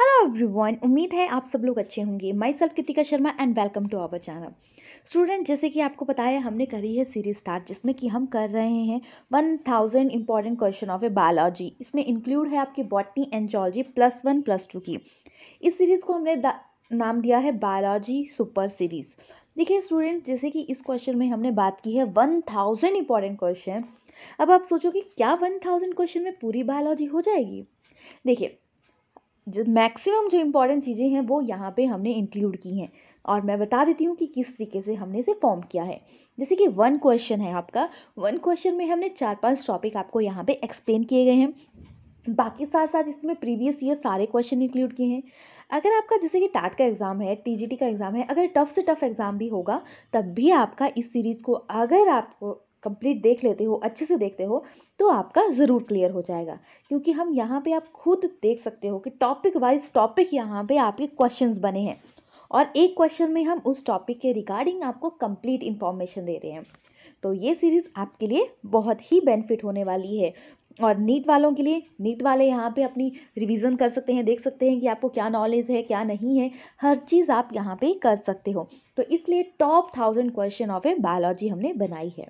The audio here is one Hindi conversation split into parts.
हेलो एवरीवन उम्मीद है आप सब लोग अच्छे होंगे myself Kritika Sharma and welcome to our channel student जैसे कि आपको बताया हमने करी है सीरीज स्टार्ट जिसमें कि हम कर रहे हैं one thousand important question of a biology इसमें इंक्लूड है आपकी botany and zoology plus one plus two की इस सीरीज़ को हमने नाम दिया है बायोलॉजी सुपर सीरीज़ देखिए स्टूडेंट जैसे कि इस क्वेश्चन में हमने बात की है वन थाउजेंड इंपॉर्टेंट क्वेश्चन अब आप सोचो कि क्या वन थाउजेंड क्वेश्चन में पूरी बायोलॉजी हो जाएगी देखिए जो मैक्सिमम जो इम्पॉर्टेंट चीज़ें हैं वो यहाँ पे हमने इंक्लूड की हैं और मैं बता देती हूँ कि किस तरीके से हमने इसे फॉर्म किया है जैसे कि वन क्वेश्चन है आपका वन क्वेश्चन में हमने चार पांच टॉपिक आपको यहाँ पे एक्सप्लेन किए गए हैं बाकी साथ साथ इसमें प्रीवियस ईयर सारे क्वेश्चन इंक्लूड किए हैं अगर आपका जैसे कि टाट का एग्ज़ाम है टी का एग्ज़ाम है अगर टफ से टफ एग्ज़ाम भी होगा तब भी आपका इस सीरीज़ को अगर आपको कंप्लीट देख लेते हो अच्छे से देखते हो तो आपका ज़रूर क्लियर हो जाएगा क्योंकि हम यहाँ पे आप खुद देख सकते हो कि टॉपिक वाइज टॉपिक यहाँ पे आपके क्वेश्चंस बने हैं और एक क्वेश्चन में हम उस टॉपिक के रिगार्डिंग आपको कंप्लीट इन्फॉर्मेशन दे रहे हैं तो ये सीरीज़ आपके लिए बहुत ही बेनिफिट होने वाली है और नीट वालों के लिए नीट वाले यहाँ पे अपनी रिवीजन कर सकते हैं देख सकते हैं कि आपको क्या नॉलेज है क्या नहीं है हर चीज़ आप यहाँ पे कर सकते हो तो इसलिए top thousand question of a biology हमने बनाई है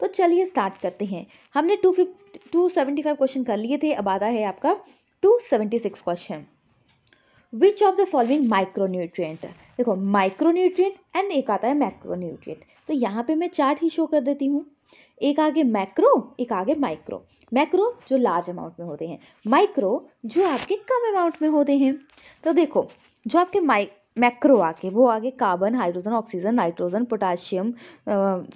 तो चलिए स्टार्ट करते हैं हमने two fifty two seventy five question कर लिए थे अब आता है आपका two seventy six question which of the following micronutrient देखो माइक्रोन्यूट्रियट एंड एक आता है माइक्रोन्यूट्रियट तो यहाँ पे मैं चार्ट ही शो कर देती हूँ एक आगे मैक्रो एक आगे माइक्रो मैक्रो जो लार्ज अमाउंट में होते हैं माइक्रो जो आपके कम अमाउंट में होते हैं तो देखो जो आपके माइक मैक्रो आके वो आगे carbon hydrogen oxygen nitrogen potassium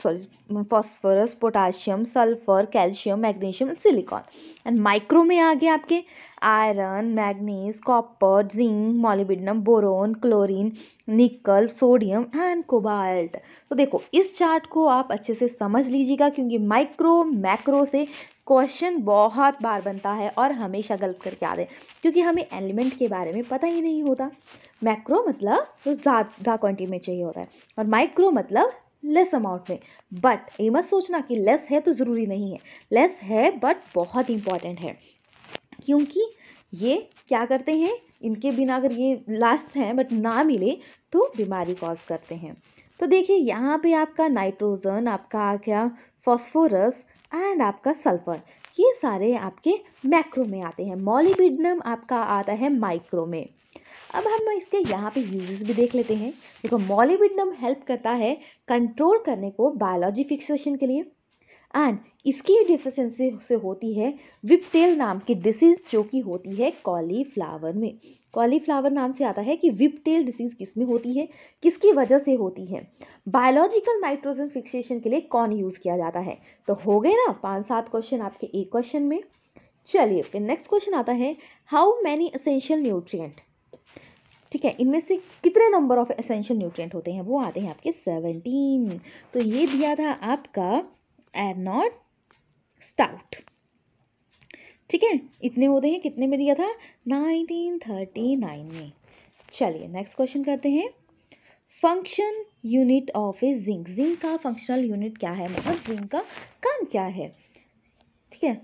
sorry phosphorus potassium sulphur calcium magnesium silicon and micro में आगे आपके iron manganese copper zinc molybdenum boron chlorine nickel sodium and cobalt तो देखो इस चार्ट को आप अच्छे से समझ लीजिएगा क्योंकि माइक्रो मैक्रो से क्वेश्चन बहुत बार बनता है और हमेशा गलत करके आ रहे हैं क्योंकि हमें एलिमेंट के बारे में पता ही नहीं होता मैक्रो मतलब तो ज़्यादा क्वान्टिटी में चाहिए होता है और माइक्रो मतलब लेस अमाउंट में बट ये मत सोचना कि लेस है तो ज़रूरी नहीं है लेस है बट बहुत इंपॉर्टेंट है क्योंकि ये क्या करते हैं इनके बिना अगर ये लास्ट हैं बट ना मिले तो बीमारी कॉज करते हैं तो देखिए यहाँ पे आपका नाइट्रोजन आपका क्या फॉस्फोरस एंड आपका सल्फर ये सारे आपके मैक्रो में आते हैं मॉलिबिडनम आपका आता है माइक्रो में अब हम इसके यहाँ पे यूजेस भी देख लेते हैं देखो मॉलिबिडनम हेल्प करता है कंट्रोल करने को बायोलॉजी फिक्सेशन के लिए एंड इसकी डिफिशेंसी से होती है विपटेल नाम की डिसीज़ जो कि होती है कॉलीफ्लावर में कॉलीफ्लावर नाम से आता है कि विपटेल डिसीज किस में होती है किसकी वजह से होती है बायोलॉजिकल नाइट्रोजन फिक्सेशन के लिए कौन यूज़ किया जाता है तो हो गए ना पाँच सात क्वेश्चन आपके एक क्वेश्चन में चलिए फिर नेक्स्ट क्वेश्चन आता है हाउ मैनी असेंशियल न्यूट्रियट ठीक है इनमें से कितने नंबर ऑफ असेंशियल न्यूट्रियट होते हैं वो आते हैं आपके सेवनटीन तो ये दिया था आपका एर नॉट स्टाउट ठीक है इतने होते हैं कितने में दिया था 1939 में चलिए नेक्स्ट क्वेश्चन करते हैं function unit of a zinc zinc का फंक्शनल यूनिट क्या है मतलब जिंक का काम क्या है ठीक है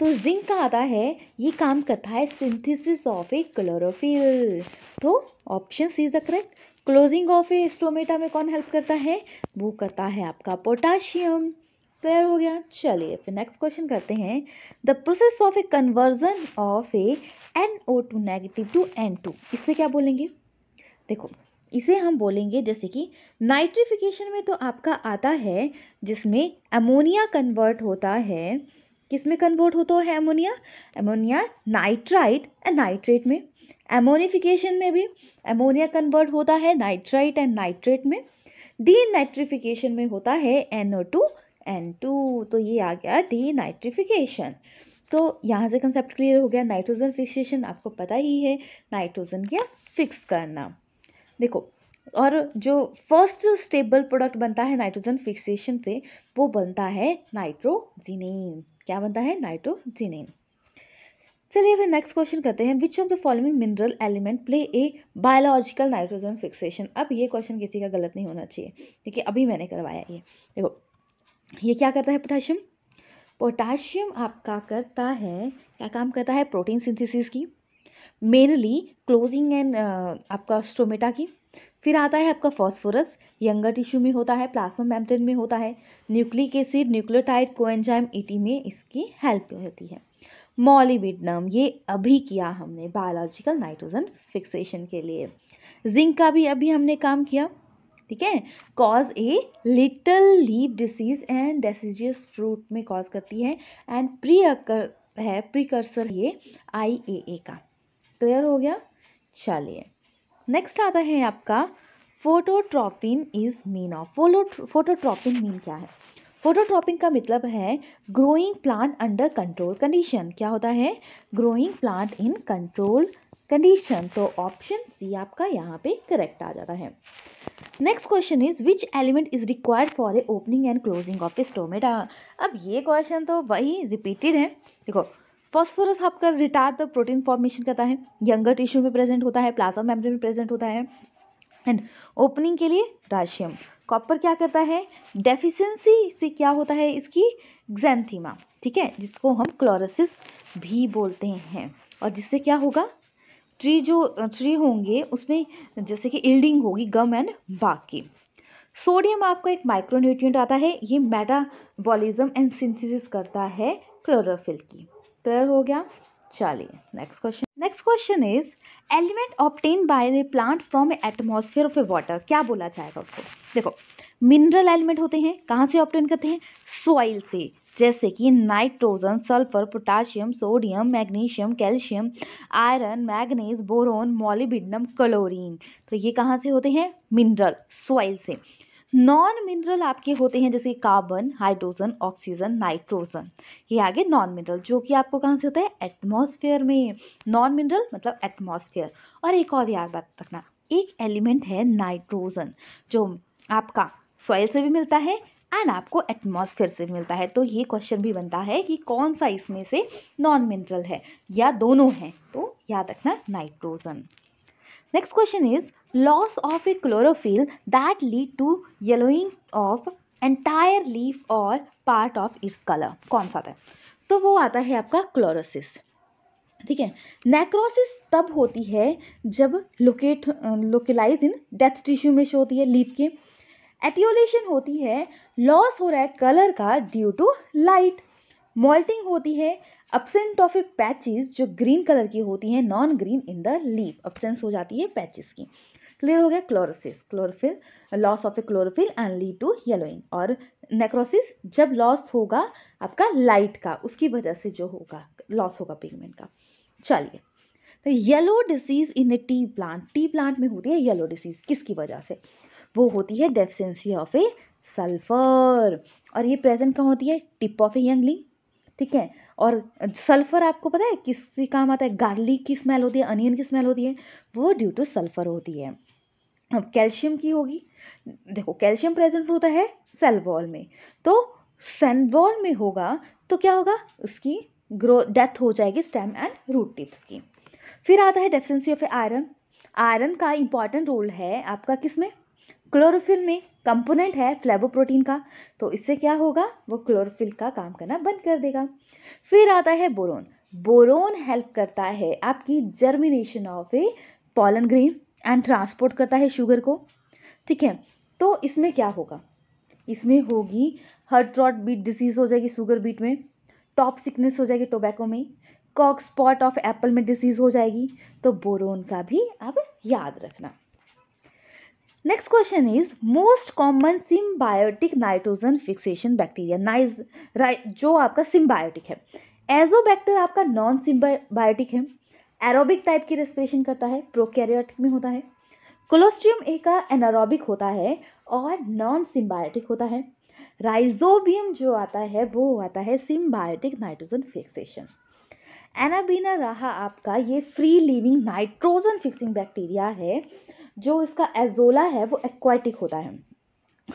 तो जिंक का आता है ये काम करता है सिंथेसिस ऑफ ए क्लोरोफिल तो option C is the correct closing of a stomata में कौन हेल्प करता है वो करता है आपका पोटाशियम क्लियर हो गया चलिए फिर नेक्स्ट क्वेश्चन करते हैं the process of a conversion of a N O two negative to N two इससे क्या बोलेंगे देखो इसे हम बोलेंगे जैसे कि नाइट्रिफिकेशन में तो आपका आता है जिसमें अमोनिया कन्वर्ट होता है किसमें कन्वर्ट होता है ammonia ammonia nitrite and nitrate में एमोनिफिकेशन में भी अमोनिया कन्वर्ट होता है नाइट्राइट एंड नाइट्रेट में डी नाइट्रिफिकेशन में होता है N O two N two तो ये आ गया डी नाइट्रिफिकेशन तो यहाँ से कंसेप्ट क्लियर हो गया नाइट्रोजन फिक्सेशन आपको पता ही है नाइट्रोजन क्या फिक्स करना देखो और जो फर्स्ट स्टेबल प्रोडक्ट बनता है नाइट्रोजन फिक्सेशन से वो बनता है नाइट्रोजिनेन क्या बनता है नाइट्रोजिनेन चलिए फिर नेक्स्ट क्वेश्चन करते हैं which of the following mineral element play a biological nitrogen fixation अब ये क्वेश्चन किसी का गलत नहीं होना चाहिए क्योंकि अभी मैंने करवाया ये देखो ये क्या करता है पोटाशियम पोटाशियम आपका करता है क्या काम करता है प्रोटीन सिंथेसिस की मेनली क्लोजिंग एंड आपका स्टोमेटा की फिर आता है आपका फॉस्फोरस यंगर टिश्यू में होता है प्लाज्मा मेम्ब्रेन में होता है nucleic acid nucleotide coenzyme et में इसकी हेल्प होती है मॉलीबिडनम ये अभी किया हमने बायोलॉजिकल नाइट्रोजन फिक्सेशन के लिए जिंक का भी अभी हमने काम किया ठीक है cause a little leaf disease and deciduous fruit में कॉज करती है एंड प्री है प्रीकर्सर ये आई ए ए का क्लियर हो गया चलिए नेक्स्ट आता है आपका phototropin is mean of follow phototropin mean क्या है फोटोट्रॉपिंग का मतलब है growing plant under control condition क्या होता है growing plant in control condition तो ऑप्शन सी आपका यहाँ पे करेक्ट आ जाता है next question is which element is required for a opening and closing of a stomata अब ये क्वेश्चन तो वही रिपीटेड है देखो फॉस्फोरस आपका रिटार्ड द प्रोटीन फॉर्मेशन करता है यंगर टिश्यू में प्रेजेंट होता है प्लाज्मा मेम्ब्रेन में प्रेजेंट होता है एंड ओपनिंग के लिए राशियम कॉपर क्या करता है डेफिशिएंसी से क्या होता है इसकी एग्जैम्थीमा ठीक है जिसको हम क्लोरोसिस भी बोलते हैं और जिससे क्या होगा ट्री जो ट्री होंगे उसमें जैसे कि इल्डिंग होगी गम एंड बाकी सोडियम आपको एक माइक्रोन्यूट्रिएंट आता है ये मेटाबॉलिज्म एंड सिंथेसिस करता है क्लोरोफिल की क्लियर हो गया चलिए next question next question is element obtain by a plant from a atmosphere of a water क्या बोला जाएगा उसको देखो मिनरल एलिमेंट होते हैं कहाँ से ऑप्टेन करते हैं सॉइल से जैसे कि nitrogen sulphur potassium sodium magnesium calcium iron manganese boron molybdenum chlorine तो ये कहाँ से होते हैं मिनरल सॉइल से नॉन मिनरल आपके होते हैं जैसे कार्बन हाइड्रोजन ऑक्सीजन नाइट्रोजन ये आगे नॉन मिनरल जो कि आपको कहाँ से होता है एटमॉस्फेयर में नॉन मिनरल मतलब एटमॉस्फेयर और एक और याद बात रखना एक एलिमेंट है नाइट्रोजन जो आपका सॉइल से भी मिलता है एंड आपको एटमॉस्फेयर से मिलता है तो ये क्वेश्चन भी बनता है कि कौन सा इसमें से नॉन मिनरल है या दोनों हैं तो याद रखना nitrogen next question is loss of a chlorophyll that lead to yellowing of entire leaf और पार्ट ऑफ इट्स कलर कौन सा था तो वो आता है आपका क्लोरोसिस ठीक है नेक्रोसिस तब होती है जब locate localize in death tissue में शो होती है लीफ के एटियोलेशन होती है लॉस हो रहा है कलर का ड्यू टू लाइट मॉल्टिंग होती है अपसेंट ऑफ ए पैचेस जो ग्रीन कलर की होती हैं non green in the leaf absence हो जाती है पैचेस की क्लियर हो गया chlorosis chlorophyll loss of a chlorophyll and lead to yellowing और नेक्रोसिस जब लॉस होगा आपका लाइट का उसकी वजह से जो होगा लॉस होगा पिगमेंट का चलिए तो yellow disease in a tea plant tea plant में होती है येलो डिसीज़ किसकी वजह से वो होती है डेफिशेंसी ऑफ ए सल्फर और ये प्रेजेंट कहाँ होती है टिप ऑफ ए यंगलिंग ठीक है और सल्फर आपको पता है किसके काम आता है गार्लिक की स्मेल होती है अनियन की स्मेल होती है वो ड्यू टू सल्फर होती है अब कैल्शियम की होगी देखो कैल्शियम प्रेजेंट होता है सेल वॉल में तो सेल वॉल में होगा तो क्या होगा उसकी ग्रो डेथ हो जाएगी स्टेम एंड रूट टिप्स की फिर आता है डेफिशेंसी ऑफ आयरन आयरन का इंपॉर्टेंट रोल है आपका किस में क्लोरोफिल में कंपोनेंट है फ्लेवोप्रोटीन का तो इससे क्या होगा वो क्लोरोफिल का काम करना बंद कर देगा फिर आता है बोरोन बोरोन हेल्प करता है आपकी germination of a pollen grain and transport करता है शुगर को ठीक है तो इसमें क्या होगा इसमें होगी हर्ट रॉट बीट डिजीज़ हो जाएगी शुगर बीट में टॉप सिकनेस हो जाएगी टोबैको में कॉक स्पॉट ऑफ एप्पल में डिजीज़ हो जाएगी तो बोरोन का भी अब याद रखना next question is most common symbiotic nitrogen fixation bacteria नाइज जो आपका सिम्बायोटिक है एजो बैक्टर आपका नॉन सिम्बायोटिक है एरोबिक टाइप की रेस्पिरेशन करता है प्रोकैरियोटिक में होता है कोलोस्ट्रियम ए का एनारोबिक होता है और नॉन सिम्बायोटिक होता है राइजोबियम जो आता है वो आता है सिम्बायोटिक नाइट्रोजन फिक्सेशन एनाबीना रहा आपका ये free living nitrogen fixing bacteria है जो इसका एजोला है वो एक्वाटिक होता है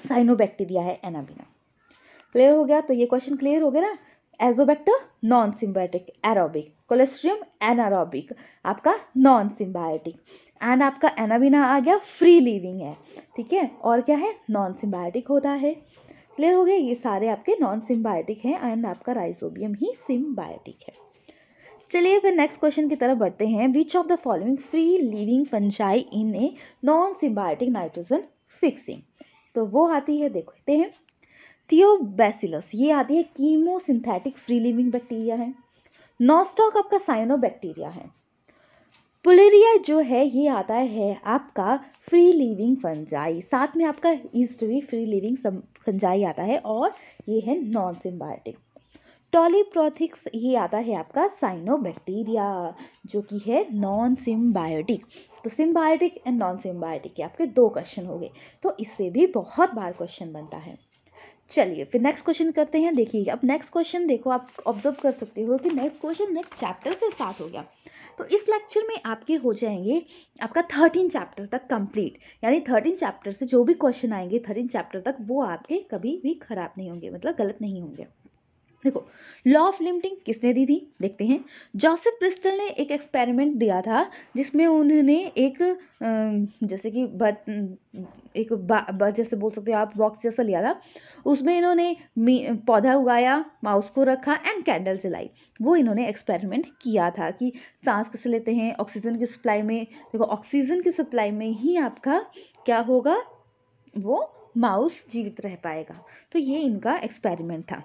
साइनोबैक्टीरिया है एनाबीना क्लियर हो गया तो ये क्वेश्चन क्लियर हो गया ना azotobacter non symbiotic aerobic clostridium anaerobic आपका नॉन सिम्बायोटिक एंड आपका एनाबीना आ गया फ्री लिविंग है ठीक है और क्या है नॉन सिम्बायोटिक होता है क्लियर हो गया ये सारे आपके नॉन सिम्बायोटिक हैं एंड आपका राइजोबियम ही सिम्बायोटिक है चलिए फिर नेक्स्ट क्वेश्चन की तरफ बढ़ते हैं which of the following free living fungi in a non symbiotic nitrogen fixing तो वो आती है देखते हैं थियोबैसिलस ये आती है कीमोसिंथेटिक फ्री लिविंग बैक्टीरिया है नॉस्टॉक आपका साइनो बैक्टीरिया है पुलेरिया जो है ये आता है आपका फ्री लिविंग फंजाई साथ में आपका ईस्ट भी फ्री लिविंग फंजाई आता है और ये है नॉन सिम्बायोटिक टॉलीप्रोथिक्स ये आता है आपका साइनोबैक्टीरिया जो कि है नॉन सिम्बायोटिक तो सिम्बायोटिक एंड नॉन सिम्बायोटिक के आपके दो क्वेश्चन हो गए तो इससे भी बहुत बार क्वेश्चन बनता है चलिए फिर नेक्स्ट क्वेश्चन करते हैं देखिए अब नेक्स्ट क्वेश्चन देखो आप ऑब्जर्व कर सकते हो कि नेक्स्ट क्वेश्चन नेक्स्ट चैप्टर से स्टार्ट हो गया तो इस लेक्चर में आपके हो जाएंगे आपका थर्टीन चैप्टर तक कंप्लीट यानी थर्टीन चैप्टर से जो भी क्वेश्चन आएंगे थर्टीन चैप्टर तक वो आपके कभी भी ख़राब नहीं होंगे मतलब गलत नहीं होंगे देखो लॉ ऑफ लिमिटिंग किसने दी थी देखते हैं जोसेफ प्रिस्टल ने एक एक्सपेरिमेंट दिया था जिसमें उन्होंने एक जैसे कि बट एक बर्थ जैसे बोल सकते हो आप बॉक्स जैसा लिया था उसमें इन्होंने पौधा उगाया माउस को रखा एंड कैंडल जलाई वो इन्होंने एक्सपेरिमेंट किया था कि सांस कैसे लेते हैं ऑक्सीजन की सप्लाई में देखो ऑक्सीजन की सप्लाई में ही आपका क्या होगा वो माउस जीवित रह पाएगा तो ये इनका एक्सपेरिमेंट था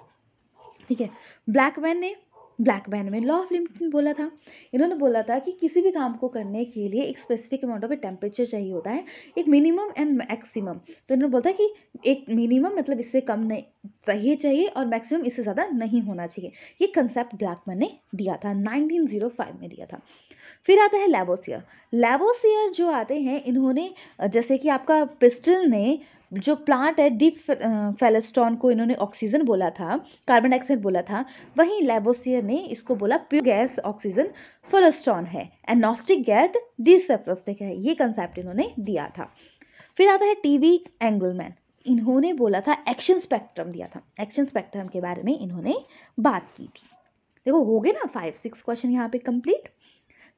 ठीक है ब्लैकमैन ने ब्लैकमैन में लॉ ऑफ लिमिट बोला था इन्होंने बोला था कि किसी भी काम को करने के लिए एक स्पेसिफिक अमाउंट ऑफ टेम्परेचर चाहिए होता है एक मिनिमम एंड मैक्सिमम तो इन्होंने बोला था कि एक मिनिमम मतलब इससे कम नहीं चाहिए चाहिए और मैक्सिमम इससे ज़्यादा नहीं होना चाहिए ये कंसेप्ट ब्लैकमैन ने दिया था फाइव oh में दिया था फिर आता है लेबोसियर लेबोसियर जो आते हैं इन्होंने जैसे कि आपका पिस्टल ने जो प्लांट है डीप फेलेस्टॉन को इन्होंने ऑक्सीजन बोला था कार्बन डाइऑक्साइड बोला था वहीं लेबोसियर ने इसको बोला प्योर गैस ऑक्सीजन फेलेस्टॉन है एनॉस्टिक गैट डिसेफ्रोस्टिक है ये कंसेप्ट इन्होंने दिया था फिर आता है टीवी एंगलमैन इन्होंने बोला था एक्शन स्पेक्ट्रम दिया था एक्शन स्पेक्ट्रम के बारे में इन्होंने बात की थी देखो हो गए ना फाइव सिक्स क्वेश्चन यहाँ पे कंप्लीट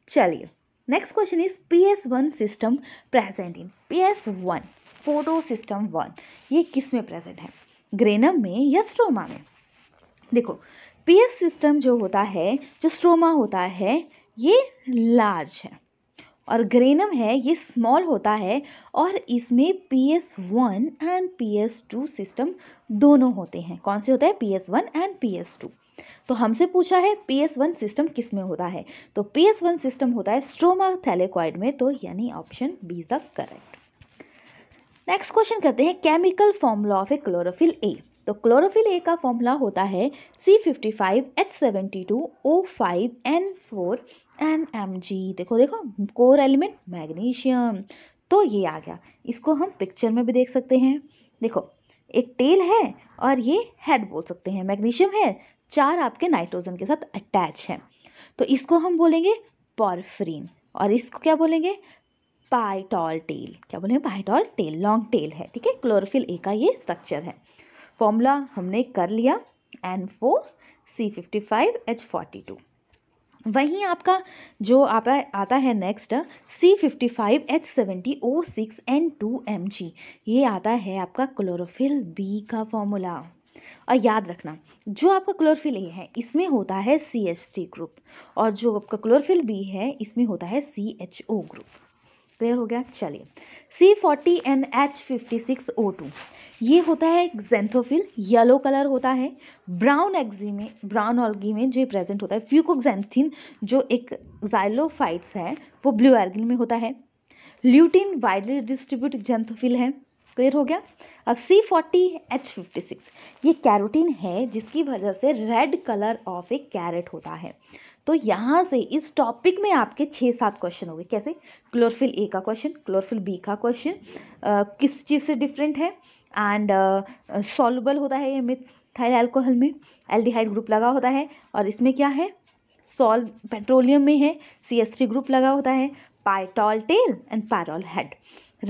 चलिए next question is P S one system present in P S one photosystem one ये किस में प्रेजेंट है ग्रेनम में या स्ट्रोमा में देखो पीएस सिस्टम जो होता है जो स्ट्रोमा होता है ये लार्ज है और ग्रेनम है ये स्मॉल होता है और इसमें P S one and P S two system दोनों होते हैं कौन से होता है P S one and P S two तो हमसे पूछा है पी एस वन सिस्टम किस में होता है तो पी एस वन सिस्टम होता है स्ट्रोमा थैलेक्वाइड में तो यानी option B is the correct next question करते हैं chemical formula of a chlorophyll a तो क्लोरोफिल ए का फॉर्मूला होता है C fifty five H seventy two O five N four and M G देखो देखो कोर एलिमेंट मैग्नीशियम तो ये आ गया इसको हम पिक्चर में भी देख सकते हैं देखो एक टेल है और ये हेड बोल सकते हैं मैग्नीशियम है चार आपके नाइट्रोजन के साथ अटैच है तो इसको हम बोलेंगे पॉरफ्रीन और इसको क्या बोलेंगे पाइटॉल टेल क्या बोले पाइटॉल टेल लॉन्ग टेल है ठीक है क्लोरोफिल ए का ये स्ट्रक्चर है फॉर्मूला हमने कर लिया N four C fifty five H forty two वहीं आपका जो आप आता है next C fifty five H seventy O six N two M G ये आता है आपका क्लोरोफिल बी का फॉर्मूला और याद रखना जो आपका क्लोरोफिल ए है इसमें होता है सी एच टी ग्रुप और जो आपका क्लोरोफिल बी है इसमें होता है C H O group clear हो गया चलिए C forty N H fifty six O two ये होता है जेंथोफिल येलो कलर होता है ब्राउन एग्जी में ब्राउन ऑलगी में जो प्रेजेंट होता है फ्यूकोक्जेंथिन जो एक जाइलोफाइट्स है वो ब्लू एर्गिन में होता है ल्यूटिन वाइडली डिस्ट्रीब्यूट जेंथोफिल है क्लियर हो गया अब C forty H fifty six ये कैरोटीन है जिसकी वजह से red colour of a carrot होता है तो यहाँ से इस टॉपिक में आपके छः सात क्वेश्चन हो गए कैसे क्लोरफिल ए का क्वेश्चन क्लोरफिल बी का क्वेश्चन किस चीज़ से डिफरेंट है एंड सॉल्यूबल होता है ये मिथाइल अल्कोहल में एल्डिहाइड ग्रुप लगा होता है और इसमें क्या है सॉल्व पेट्रोलियम में है सी एस टी ग्रुप लगा होता है phytol tail and pyrrole head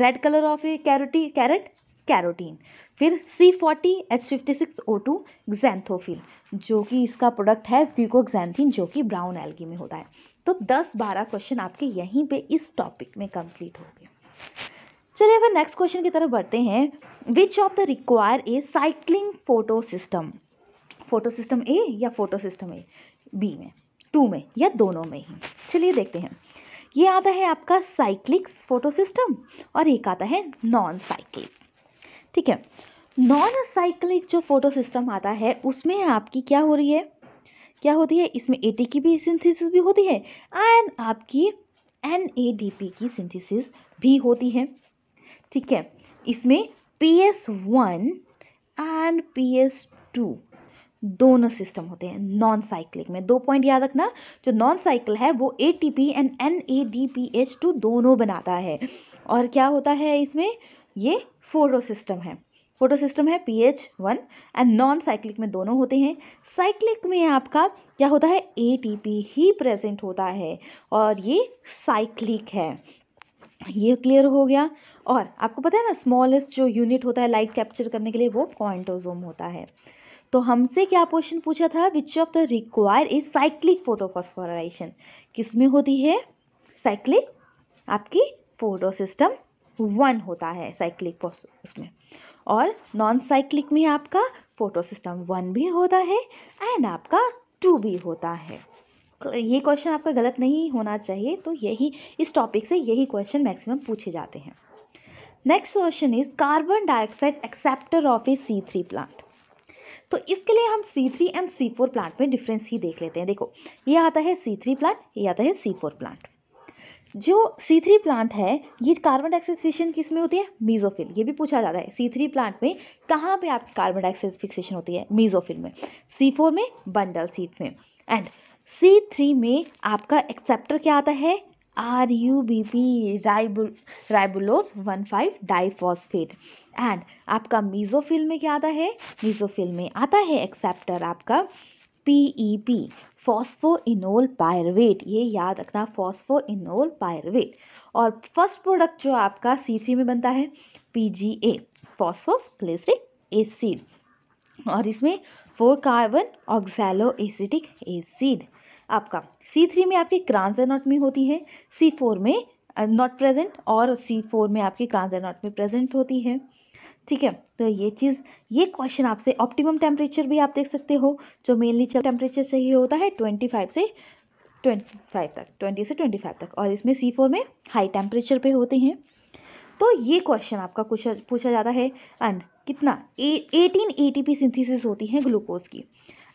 red colour of a कैरोटी कैरेट कैरोटीन फिर C forty H fifty six O two xanthophyll जो कि इसका प्रोडक्ट है फ्यूकोग्जैंथिन जो कि ब्राउन एल्गी में होता है तो दस बारह क्वेश्चन आपके यहीं पे इस टॉपिक में कंप्लीट हो गए चलिए अगर नेक्स्ट क्वेश्चन की तरफ बढ़ते हैं which of the require a cycling photo system photo system A या फोटो सिस्टम ए बी में टू में या दोनों में ही चलिए देखते हैं ये आता है आपका साइक्लिक्स फोटो सिस्टम और एक आता है नॉन साइक्लिक ठीक है नॉन साइक्लिक जो फोटो सिस्टम आता है उसमें आपकी क्या हो रही है क्या होती है इसमें ए की भी सिंथेसिस भी होती है एंड आपकी एन की सिंथेसिस भी होती है ठीक है इसमें P S one and P S two दोनों सिस्टम होते हैं नॉन साइक्लिक में दो पॉइंट याद रखना जो नॉन साइकिल है वो A T P and N A D P H two दोनों बनाता है और क्या होता है इसमें ये फोटो सिस्टम है फोटो सिस्टम है P H one and non cyclic में दोनों होते हैं साइक्लिक में आपका क्या होता है ए टी पी ही प्रेजेंट होता है और ये साइक्लिक है ये क्लियर हो गया और आपको पता है ना स्मॉलेस्ट जो यूनिट होता है लाइट कैप्चर करने के लिए वो क्वांटोजोम होता है तो हमसे क्या क्वेश्चन पूछा था which of the require is cyclic photophosphorylation किस में होती है साइक्लिक आपकी फोटो सिस्टम वन होता है साइक्लिक उसमें और नॉन साइक्लिक में आपका फोटो सिस्टम वन भी होता है एंड आपका टू भी होता है तो ये क्वेश्चन आपका गलत नहीं होना चाहिए तो यही इस टॉपिक से यही क्वेश्चन मैक्सिमम पूछे जाते हैं next question is carbon dioxide acceptor of a C three plant तो इसके लिए हम C three and C four plant में डिफरेंस ही देख लेते हैं देखो ये आता है सी थ्री प्लांट ये आता है सी फोर प्लांट जो सी थ्री प्लांट है ये कार्बन डाइऑक्साइड फिक्सेशन किस में होती है मीजोफिल ये भी पूछा जाता है सी थ्री प्लांट में कहाँ पे आपकी कार्बन डाइऑक्साइड फिक्सेशन होती है मीजोफिल में सी फोर में बंडल सीट में एंड सी थ्री में आपका एक्सेप्टर क्या आता है आर यू बी पी राइबुल ribulose one five diphosphate and आपका मीजोफिल में क्या आता है मीजोफिल में आता है एक्सेप्टर आपका P E P phosphoenol pyruvate ये याद रखना फॉस्फोइनोल पायरवेट और फर्स्ट प्रोडक्ट जो आपका सी थ्री में बनता है P G A phosphoglyceric acid और इसमें four carbon oxalo acetic acid आपका सी थ्री में आपकी क्रांसनॉट में होती है सी फोर में नॉट uh, प्रेजेंट और सी फोर में आपकी क्रांसनॉट में प्रेजेंट होती है ठीक है तो ये चीज़ ये क्वेश्चन आपसे ऑप्टिमम टेम्परेचर भी आप देख सकते हो जो मेनली टेम्परेचर चाहिए होता है ट्वेंटी फाइव से ट्वेंटी फाइव तक ट्वेंटी से ट्वेंटी फाइव तक और इसमें सी फोर में हाई टेम्परेचर पे होते हैं तो ये क्वेश्चन आपका कुछ पूछा जाता है एंड कितना eighteen A T P synthesis होती है ग्लूकोज की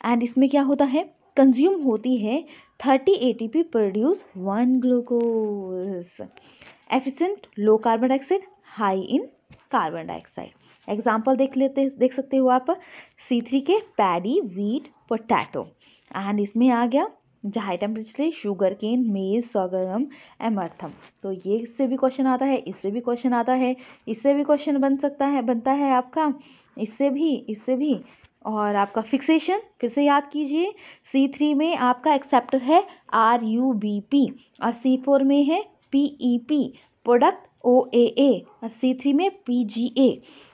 एंड इसमें क्या होता है कंज्यूम होती है thirty A T P produce one glucose efficient low carbon dioxide high in carbon dioxide example देख लेते देख सकते हो आप सी थ्री के पैडी वीट पोटैटो एंड इसमें आ गया जो हाई टेम्परेचर शुगर केन मेज सगरम एमर्थम तो ये इससे भी क्वेश्चन आता है इससे भी क्वेश्चन आता है इससे भी क्वेश्चन बन सकता है बनता है आपका इससे भी इससे भी और आपका फिक्सेशन फिर से याद कीजिए सी थ्री में आपका एक्सेप्टर है आर यू बी पी और सी फोर में है P E P product O A A और सी थ्री में पी जी ए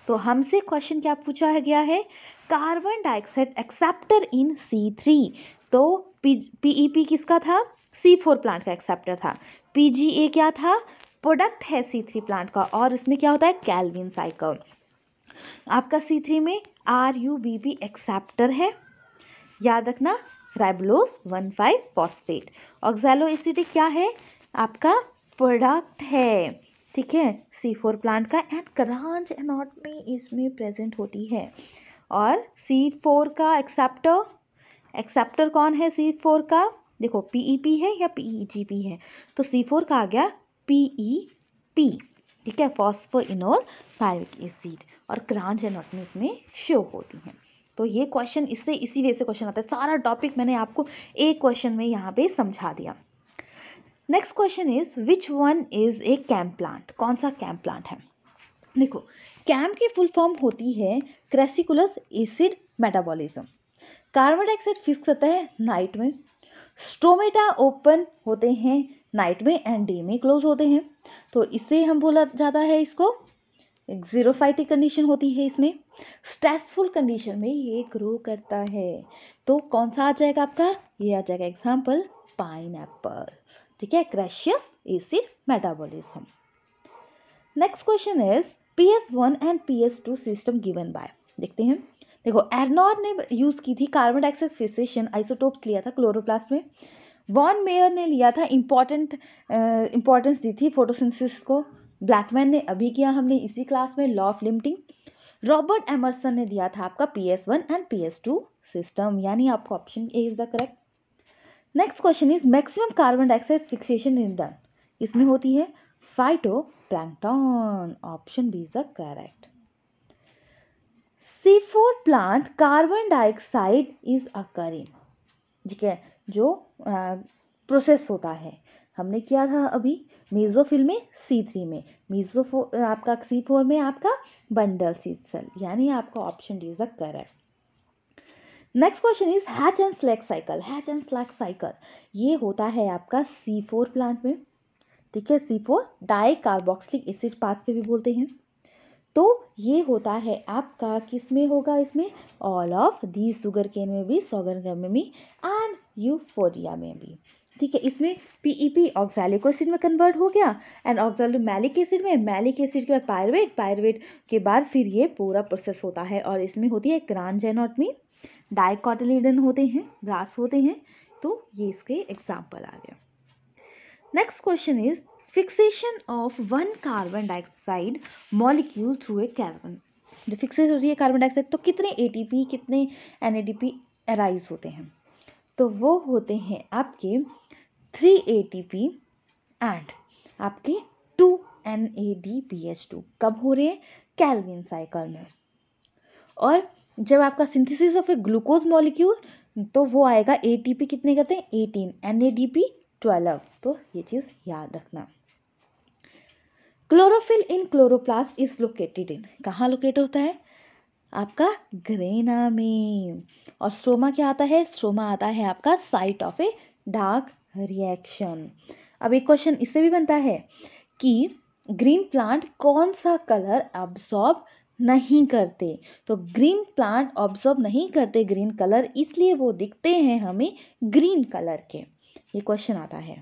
तो हमसे क्वेश्चन क्या पूछा गया है carbon dioxide acceptor in C three तो पी पी e किसका था सी फोर प्लांट का एक्सेप्टर था ए क्या था प्रोडक्ट है सी थ्री प्लांट का और इसमें क्या होता है कैलविन साइकिल आपका सी थ्री में R U B B acceptor है याद रखना ribulose one five phosphate oxalo acidic क्या है आपका प्रोडक्ट है ठीक है सी फोर प्लांट का एंड क्रांच एनाटमी इसमें प्रेजेंट होती है और सी फोर का एक्सेप्टर एक्सेप्टर कौन है सी फोर का देखो पी ई पी है या पी ई जी पी है तो सी फोर का आ गया पी ई पी ठीक है फॉस्फो इनोल फाइविक एसिड और क्रांच एनाटमी इसमें शो होती है तो ये क्वेश्चन इससे इसी वे से क्वेश्चन आता है सारा टॉपिक मैंने आपको एक क्वेश्चन में यहाँ पे समझा दिया next question is which one is a कैम्प प्लांट कौन सा कैम्प प्लांट है देखो कैम्प की फुल फॉर्म होती है crassulacean acid metabolism carbon dioxide fix होता है नाइट में स्ट्रोमेटा ओपन होते हैं नाइट में एंड डे में क्लोज होते हैं तो इससे हम बोला जाता है इसको जीरोफाइटिक कंडीशन होती है इसमें स्ट्रेसफुल कंडीशन में ये ग्रो करता है तो कौन सा आ जाएगा आपका ये आ जाएगा एग्जाम्पल पाइन एप्पल ठीक है crassulacean acid metabolism next question is P S one and P S two system given by देखते हैं देखो एरनॉर ने यूज़ की थी कार्बन डाइऑक्साइड फिसेशन आइसोटोप्स लिया था क्लोरोप्लास्ट में वॉन मेयर ने लिया था इम्पॉर्टेंट इंपॉर्टेंस दी थी फोटोसिंथेसिस को ब्लैकमैन ने अभी किया हमने इसी क्लास में law of limiting Robert Emerson ने दिया था आपका P S one and P S two system यानी आपको option A is the correct next question is maximum carbon dioxide fixation in the इसमें होती है phytoplankton option B is the correct C four plant carbon dioxide is occurring ठीक है जो प्रोसेस uh, होता है हमने किया था अभी मीजोफिल में सी थ्री में मीजोफो आपका सी फोर में आपका बंडल सीड सेल यानी आपका option D is the correct next question is Hatch and Slack cycle Hatch and Slack cycle ये होता है आपका सी फोर प्लांट में ठीक है C four dicarboxylic acid path पे भी बोलते हैं तो ये होता है आपका किस में होगा इसमें all of the sugar cane में भी सोगर केन में भी एंड यूफोरिया में भी ठीक है इसमें पीईपी ऑक्सैलिक एसिड में कन्वर्ट हो गया एंड मैलिक एसिड में मैलिक एसिड के बाद पायरवेट पायरवेट के बाद फिर ये पूरा प्रोसेस होता है और इसमें होती है क्रांजेनोटमी डाइकॉटिलीडन होते हैं ग्रास होते हैं तो ये इसके एग्जाम्पल आ गया next question is fixation of one carbon dioxide molecule through a carbon जो फिक्सेस हो रही है कार्बन डाइऑक्साइड तो कितने ए कितने एन एराइज होते हैं तो वो होते हैं आपके थ्री ए एंड आपके टू एन ए कब हो रहे हैं कैलविन साइकिल में और जब आपका synthesis of a glucose molecule तो वो आएगा ए टी पी कितने कहते हैं eighteen N A D P twelve तो ये चीज़ याद रखना chlorophyll in chloroplast is located in कहाँ लोकेट होता है आपका ग्रेना में और स्ट्रोमा क्या आता है स्ट्रोमा आता है आपका site of a dark reaction अब एक क्वेश्चन इससे भी बनता है कि ग्रीन प्लांट कौन सा कलर अब्सॉर्ब नहीं करते तो ग्रीन प्लांट ऑब्जर्व नहीं करते ग्रीन कलर इसलिए वो दिखते हैं हमें ग्रीन कलर के ये क्वेश्चन आता है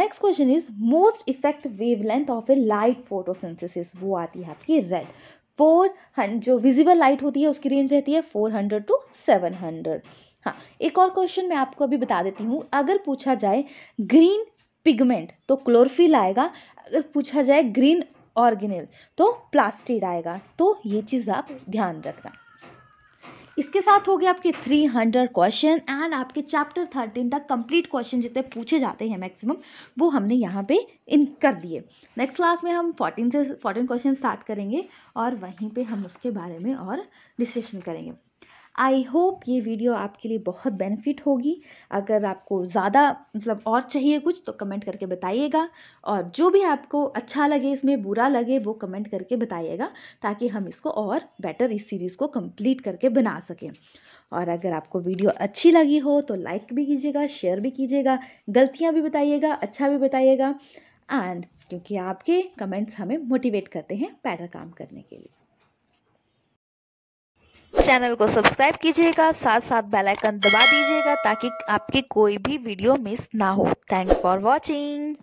next question is most effective wavelength of a light photosynthesis वो आती है आपकी रेड फोर जो विजिबल लाइट होती है उसकी रेंज रहती है four hundred to seven hundred हाँ एक और क्वेश्चन मैं आपको अभी बता देती हूँ अगर पूछा जाए ग्रीन पिगमेंट तो क्लोरफिल आएगा अगर पूछा जाए ग्रीन ऑर्गेनिल तो प्लास्टिड आएगा तो ये चीज़ आप ध्यान रखना इसके साथ हो गए आपके 300 क्वेश्चन एंड आपके चैप्टर थर्टीन तक कंप्लीट क्वेश्चन जितने पूछे जाते हैं मैक्सिमम वो हमने यहाँ पे इन कर दिए नेक्स्ट क्लास में हम 14 से 14 क्वेश्चन स्टार्ट करेंगे और वहीं पे हम उसके बारे में और डिस्कशन करेंगे आई होप ये वीडियो आपके लिए बहुत बेनिफिट होगी अगर आपको ज़्यादा मतलब और चाहिए कुछ तो कमेंट करके बताइएगा और जो भी आपको अच्छा लगे इसमें बुरा लगे वो कमेंट करके बताइएगा ताकि हम इसको और बेटर इस सीरीज़ को कंप्लीट करके बना सकें और अगर आपको वीडियो अच्छी लगी हो तो लाइक भी कीजिएगा शेयर भी कीजिएगा गलतियाँ भी बताइएगा अच्छा भी बताइएगा एंड क्योंकि आपके कमेंट्स हमें मोटिवेट करते हैं बेटर काम करने के लिए चैनल को सब्सक्राइब कीजिएगा साथ साथ बेल आइकन दबा दीजिएगा ताकि आपकी कोई भी वीडियो मिस ना हो थैंक्स फॉर वॉचिंग